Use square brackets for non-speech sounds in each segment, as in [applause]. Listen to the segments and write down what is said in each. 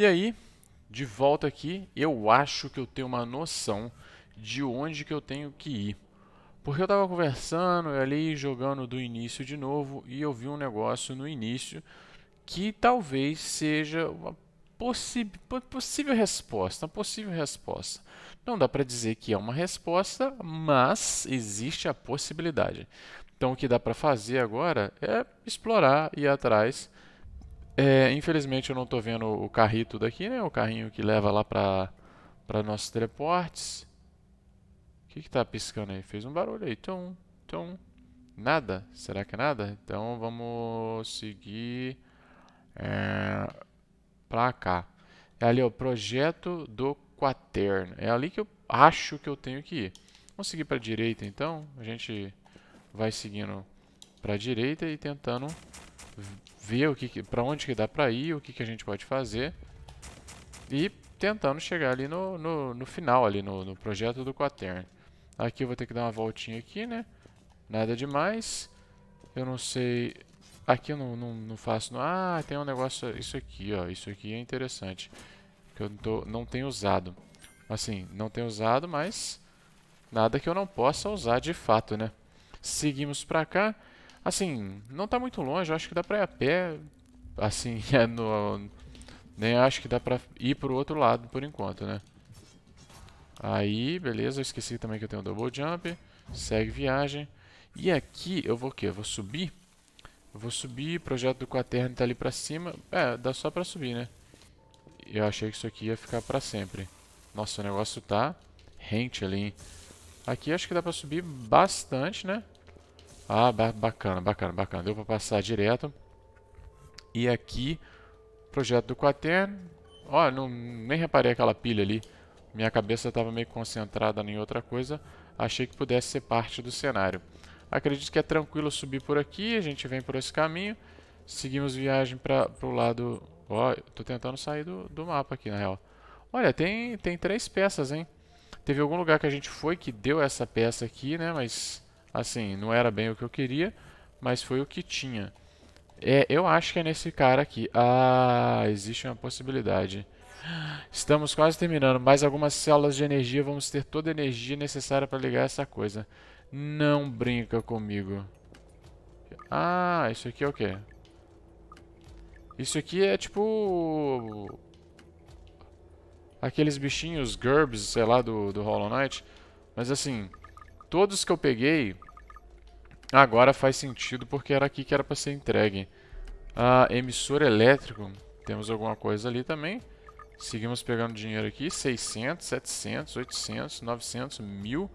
E aí, de volta aqui, eu acho que eu tenho uma noção de onde que eu tenho que ir. Porque eu estava conversando ali, jogando do início de novo, e eu vi um negócio no início que talvez seja uma possível resposta, uma possível resposta. Não dá para dizer que é uma resposta, mas existe a possibilidade. Então o que dá para fazer agora é explorar e atrás é, infelizmente eu não estou vendo o carrito daqui, né? O carrinho que leva lá para nossos teleportes. O que está piscando aí? Fez um barulho aí. Tum, tum. Nada? Será que é nada? Então vamos seguir é, para cá. É ali, o projeto do quaterno. É ali que eu acho que eu tenho que ir. Vamos seguir para a direita, então. A gente vai seguindo para a direita e tentando ver o que, para onde que dá para ir, o que, que a gente pode fazer e tentando chegar ali no, no, no final, ali no, no, projeto do Quatern. Aqui eu vou ter que dar uma voltinha aqui, né? Nada demais. Eu não sei... Aqui eu não, não, não faço... Ah, tem um negócio... Isso aqui, ó. Isso aqui é interessante. Que eu não, tô, não tenho usado. Assim, não tenho usado, mas... Nada que eu não possa usar de fato, né? Seguimos pra cá. Assim, não está muito longe, acho que dá para ir a pé, assim, [laughs] é no, nem né, acho que dá para ir pro outro lado por enquanto, né? Aí, beleza, eu esqueci também que eu tenho o double jump, segue viagem. E aqui eu vou o quê? Eu vou subir? Eu vou subir, projeto do quaterno está ali para cima, é, dá só para subir, né? Eu achei que isso aqui ia ficar para sempre. Nossa, o negócio tá rente ali, hein? Aqui acho que dá para subir bastante, né? Ah, bacana, bacana, bacana. Deu para passar direto. E aqui, projeto do quaterno. Ó, oh, não, nem reparei aquela pilha ali. Minha cabeça estava meio concentrada em outra coisa. Achei que pudesse ser parte do cenário. Acredito que é tranquilo subir por aqui. A gente vem por esse caminho. Seguimos viagem para o lado... Ó, oh, tô tentando sair do, do mapa aqui, na real. Olha, tem, tem três peças, hein? Teve algum lugar que a gente foi que deu essa peça aqui, né? Mas Assim, não era bem o que eu queria, mas foi o que tinha. É, eu acho que é nesse cara aqui. Ah, existe uma possibilidade. Estamos quase terminando. Mais algumas células de energia. Vamos ter toda a energia necessária para ligar essa coisa. Não brinca comigo. Ah, isso aqui é o quê? Isso aqui é tipo... Aqueles bichinhos, gerbs sei lá, do, do Hollow Knight. Mas assim, Todos que eu peguei... Agora faz sentido, porque era aqui que era para ser entregue. Ah, emissor elétrico. Temos alguma coisa ali também. Seguimos pegando dinheiro aqui. 600, 700, 800, 900, 1000.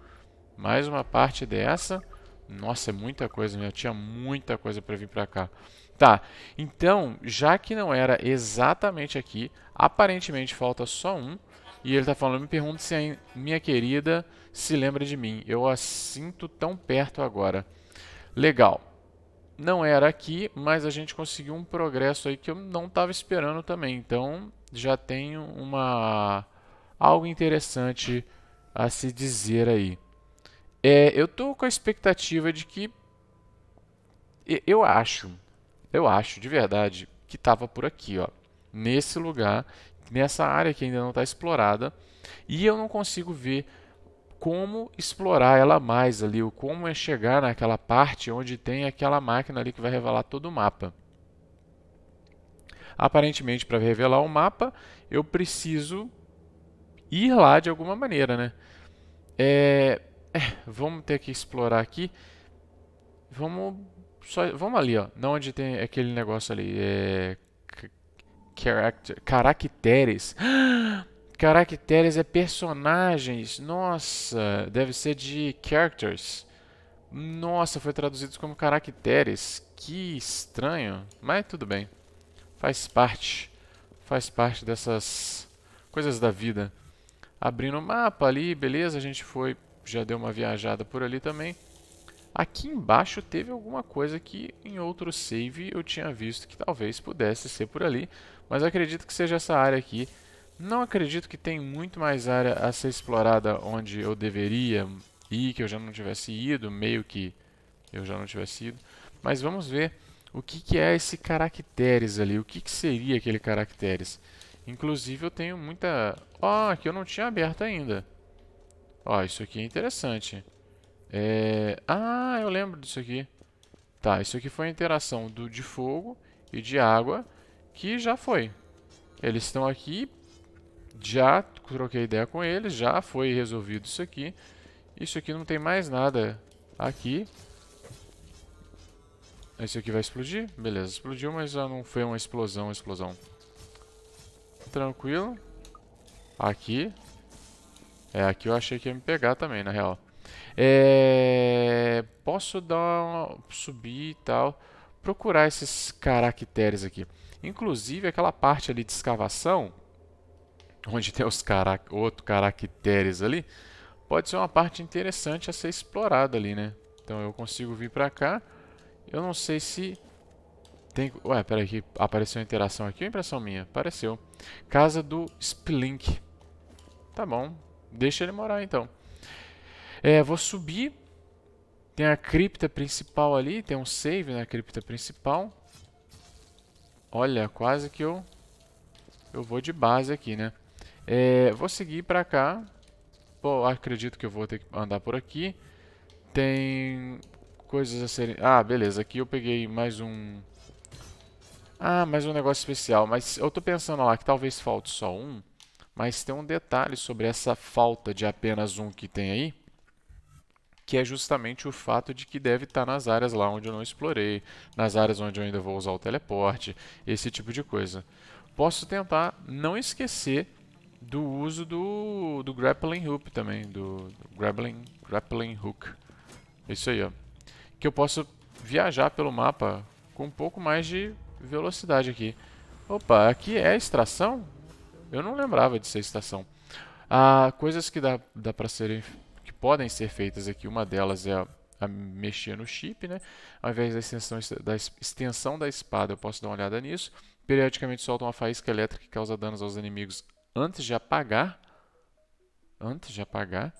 Mais uma parte dessa. Nossa, é muita coisa, já tinha muita coisa para vir para cá. Tá, então, já que não era exatamente aqui, aparentemente falta só um. E ele tá falando, me pergunta se a minha querida se lembra de mim. Eu a sinto tão perto agora. Legal. Não era aqui, mas a gente conseguiu um progresso aí que eu não estava esperando também. Então, já tenho uma algo interessante a se dizer aí. É, eu tô com a expectativa de que eu acho, eu acho de verdade que estava por aqui, ó, nesse lugar nessa área que ainda não está explorada e eu não consigo ver como explorar ela mais ali, ou como é chegar naquela parte onde tem aquela máquina ali que vai revelar todo o mapa. Aparentemente, para revelar o mapa, eu preciso ir lá de alguma maneira, né? É, é, vamos ter que explorar aqui. Vamos, só, vamos ali, ó, não onde tem aquele negócio ali, é, character, caracteres. [gasps] Caracteres é personagens. Nossa, deve ser de characters. Nossa, foi traduzido como caracteres. Que estranho. Mas tudo bem. Faz parte. Faz parte dessas coisas da vida. Abrindo o mapa ali, beleza. A gente foi, já deu uma viajada por ali também. Aqui embaixo teve alguma coisa que em outro save eu tinha visto que talvez pudesse ser por ali. Mas eu acredito que seja essa área aqui. Não acredito que tem muito mais área a ser explorada onde eu deveria ir, que eu já não tivesse ido, meio que eu já não tivesse ido. Mas vamos ver o que, que é esse caracteres ali, o que, que seria aquele caracteres. Inclusive eu tenho muita... Ó, oh, aqui eu não tinha aberto ainda. Ó, oh, isso aqui é interessante. É... Ah, eu lembro disso aqui. Tá, isso aqui foi a interação do, de fogo e de água que já foi. Eles estão aqui, já troquei ideia com eles, já foi resolvido isso aqui. Isso aqui não tem mais nada aqui. Isso aqui vai explodir? Beleza, explodiu, mas já não foi uma explosão, explosão. Tranquilo. Aqui. É, aqui eu achei que ia me pegar também, na real. É... Posso dar uma... subir e tal procurar esses caracteres aqui. Inclusive, aquela parte ali de escavação, onde tem os cara outros caracteres ali, pode ser uma parte interessante a ser explorada ali, né? Então eu consigo vir pra cá. Eu não sei se... Tem... Ué, peraí que apareceu interação aqui ou impressão minha? Apareceu. Casa do Splink. Tá bom. Deixa ele morar, então. É, vou subir tem a cripta principal ali, tem um save na cripta principal. Olha, quase que eu eu vou de base aqui, né? É, vou seguir pra cá. Pô, acredito que eu vou ter que andar por aqui. Tem coisas a serem... Ah, beleza. Aqui eu peguei mais um... Ah, mais um negócio especial. Mas eu tô pensando lá que talvez falte só um. Mas tem um detalhe sobre essa falta de apenas um que tem aí que é justamente o fato de que deve estar tá nas áreas lá onde eu não explorei, nas áreas onde eu ainda vou usar o teleporte, esse tipo de coisa. Posso tentar não esquecer do uso do, do grappling hook também, do, do grappling, grappling hook. Isso aí, ó. Que eu posso viajar pelo mapa com um pouco mais de velocidade aqui. Opa, aqui é a extração? Eu não lembrava de ser extração. Ah, coisas que dá, dá pra serem podem ser feitas aqui. Uma delas é a, a mexer no chip, né? ao invés da extensão da, extensão da espada, eu posso dar uma olhada nisso. Periodicamente solta uma faísca elétrica que causa danos aos inimigos antes de apagar. Antes de apagar.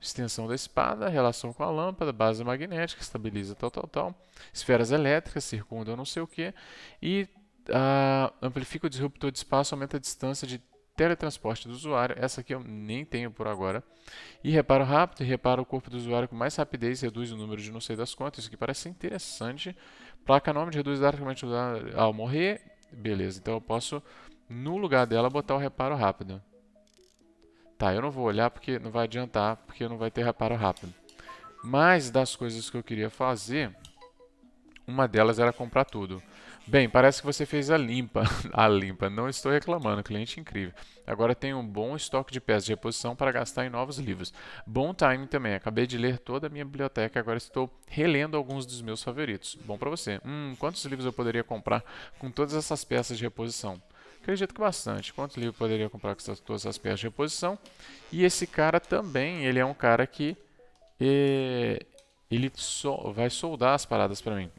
Extensão da espada, relação com a lâmpada, base magnética, estabiliza tal, tal, tal. Esferas elétricas, circundam não sei o que. E uh, amplifica o disruptor de espaço, aumenta a distância de teletransporte do usuário. Essa aqui eu nem tenho por agora. E reparo rápido, repara o corpo do usuário com mais rapidez, reduz o número de não sei das contas. Isso aqui parece interessante. Placa nome reduz drasticamente ao morrer. Beleza, então eu posso, no lugar dela, botar o reparo rápido. Tá, eu não vou olhar porque não vai adiantar, porque não vai ter reparo rápido. Mas das coisas que eu queria fazer, uma delas era comprar tudo. Bem, parece que você fez a limpa. [laughs] a limpa, não estou reclamando, cliente incrível. Agora tenho um bom estoque de peças de reposição para gastar em novos livros. Bom timing também, acabei de ler toda a minha biblioteca, e agora estou relendo alguns dos meus favoritos. Bom para você. Hum, quantos livros eu poderia comprar com todas essas peças de reposição? Acredito que bastante. Quantos livros eu poderia comprar com todas essas peças de reposição? E esse cara também, ele é um cara que... É, ele so vai soldar as paradas para mim.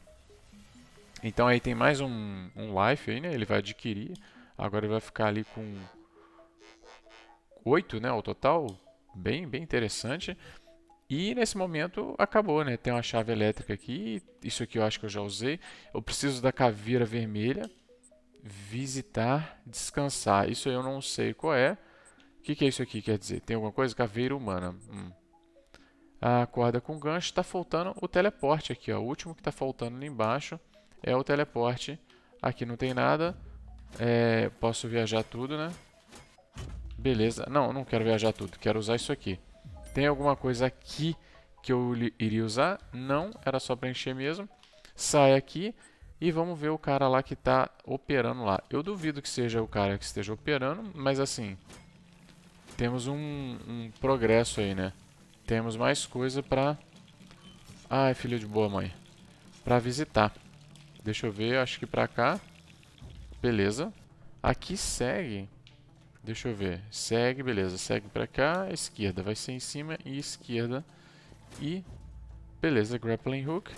Então aí tem mais um, um life aí, né? Ele vai adquirir. Agora ele vai ficar ali com 8, né? O total. Bem, bem interessante. E nesse momento acabou, né? Tem uma chave elétrica aqui. Isso aqui eu acho que eu já usei. Eu preciso da caveira vermelha. Visitar, descansar. Isso eu não sei qual é. O que, que é isso aqui? Quer dizer, tem alguma coisa? Caveira humana. Hum. A ah, corda com gancho. Está faltando o teleporte aqui, ó. O último que está faltando ali embaixo é o teleporte. Aqui não tem nada. É, posso viajar tudo, né? Beleza. Não, não quero viajar tudo. Quero usar isso aqui. Tem alguma coisa aqui que eu iria usar? Não, era só preencher mesmo. Sai aqui e vamos ver o cara lá que está operando lá. Eu duvido que seja o cara que esteja operando, mas assim... Temos um, um progresso aí, né? Temos mais coisa pra... Ai, filho de boa mãe. Pra visitar. Deixa eu ver, acho que pra cá. Beleza. Aqui segue. Deixa eu ver. Segue, beleza. Segue pra cá, esquerda. Vai ser em cima e esquerda. E... Beleza, grappling hook.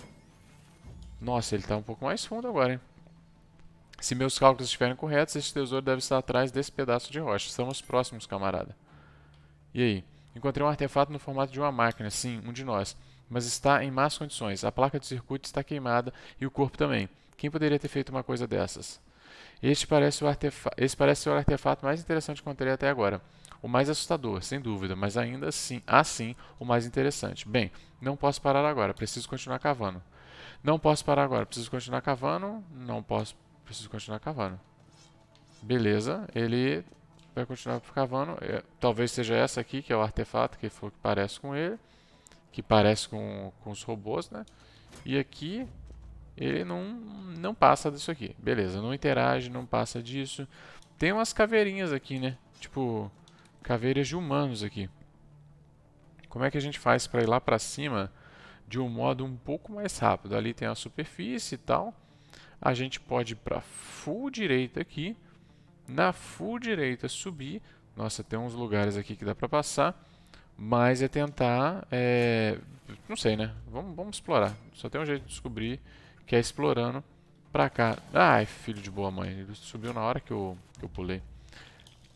Nossa, ele tá um pouco mais fundo agora, hein? Se meus cálculos estiverem corretos, este tesouro deve estar atrás desse pedaço de rocha. Estamos próximos, camarada. E aí? Encontrei um artefato no formato de uma máquina, sim, um de nós. Mas está em más condições. A placa de circuito está queimada e o corpo também. Quem poderia ter feito uma coisa dessas? Este parece, o artefa Esse parece ser o artefato mais interessante que encontrei até agora. O mais assustador, sem dúvida, mas ainda assim, assim, o mais interessante. Bem, não posso parar agora, preciso continuar cavando. Não posso parar agora, preciso continuar cavando. Não posso, preciso continuar cavando. Beleza, ele vai continuar cavando. É, talvez seja essa aqui, que é o artefato que, foi, que parece com ele. Que parece com, com os robôs, né? E aqui, ele não, não passa disso aqui. Beleza, não interage, não passa disso. Tem umas caveirinhas aqui, né? Tipo, caveiras de humanos aqui. Como é que a gente faz para ir lá para cima de um modo um pouco mais rápido? Ali tem a superfície e tal. A gente pode ir para full direita aqui. Na full direita subir. Nossa, tem uns lugares aqui que dá para passar. Mas é tentar... É... Não sei, né? Vamos, vamos explorar. Só tem um jeito de descobrir que é explorando pra cá. Ai, filho de boa mãe. Ele subiu na hora que eu, que eu pulei.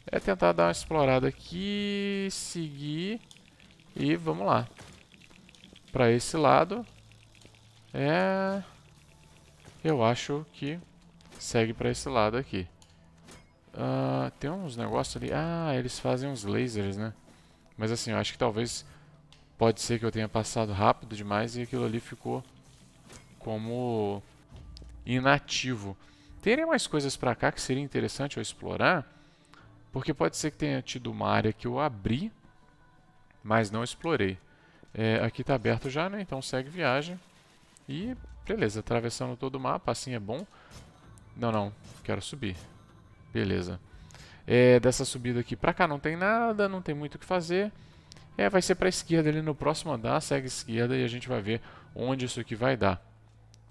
É tentar dar uma explorada aqui, seguir e vamos lá. Pra esse lado. É... Eu acho que segue pra esse lado aqui. Uh, tem uns negócios ali. Ah, eles fazem uns lasers, né? Mas assim, eu acho que talvez... Pode ser que eu tenha passado rápido demais e aquilo ali ficou como inativo. Teria mais coisas para cá que seria interessante eu explorar, porque pode ser que tenha tido uma área que eu abri, mas não explorei. É, aqui está aberto já, né? Então segue viagem. E beleza, atravessando todo o mapa, assim é bom. Não, não, quero subir. Beleza. É, dessa subida aqui para cá não tem nada, não tem muito o que fazer. É, vai ser a esquerda ali no próximo andar, segue esquerda e a gente vai ver onde isso aqui vai dar.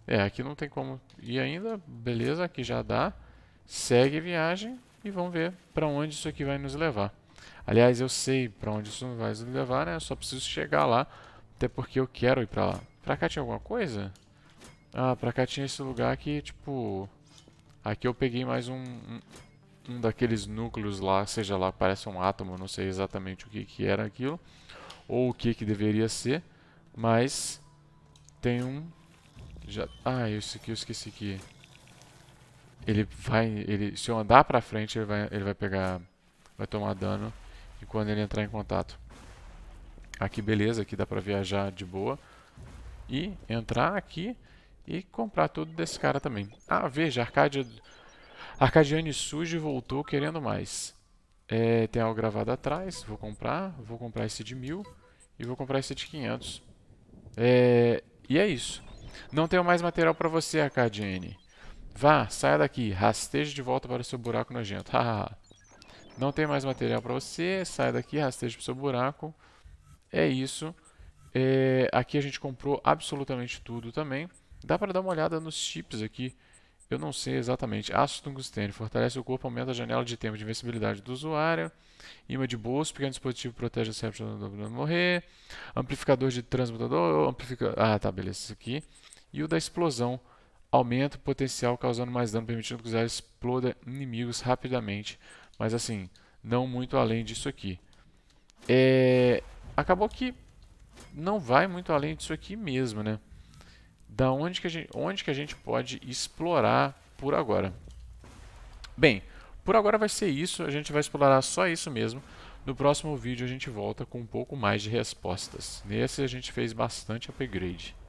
É, aqui não tem como ir ainda. Beleza, aqui já dá. Segue viagem e vamos ver para onde isso aqui vai nos levar. Aliás, eu sei para onde isso vai nos levar, né? Eu só preciso chegar lá, até porque eu quero ir para lá. Para cá tinha alguma coisa? Ah, para cá tinha esse lugar que, tipo... Aqui eu peguei mais um, um, um, daqueles núcleos lá, seja lá, parece um átomo, não sei exatamente o que, que era aquilo. Ou o que, que deveria ser, mas tem um já... Ah, isso aqui, eu esqueci que... Ele vai... Ele... Se eu andar pra frente, ele vai, ele vai pegar... Vai tomar dano. E quando ele entrar em contato. Aqui, ah, beleza. Aqui dá pra viajar de boa. E entrar aqui e comprar tudo desse cara também. Ah, veja, Arcadia... Arcadiane Suji voltou querendo mais. É, tem algo gravado atrás, vou comprar, vou comprar esse de mil e vou comprar esse de 500. É, e é isso. Não tenho mais material para você, Arcadiene. Vá, saia daqui, rasteje de volta para o seu buraco nojento. Não tem mais material para você, saia daqui, rasteje para o seu buraco. É isso. É, aqui a gente comprou absolutamente tudo também. Dá para dar uma olhada nos chips aqui. Eu não sei exatamente. Aço tungstênio fortalece o corpo, aumenta a janela de tempo de invencibilidade do usuário. Imã de bolso, pequeno dispositivo protege a cérebro do não morrer. Amplificador de transmutador, amplifica... Ah, tá, beleza, isso aqui. E o da explosão, aumenta o potencial causando mais dano, permitindo que o usuário exploda inimigos rapidamente. Mas assim, não muito além disso aqui. É... Acabou que não vai muito além disso aqui mesmo, né? da onde que a gente, onde que a gente pode explorar por agora. Bem, por agora vai ser isso, a gente vai explorar só isso mesmo. No próximo vídeo a gente volta com um pouco mais de respostas. Nesse a gente fez bastante upgrade.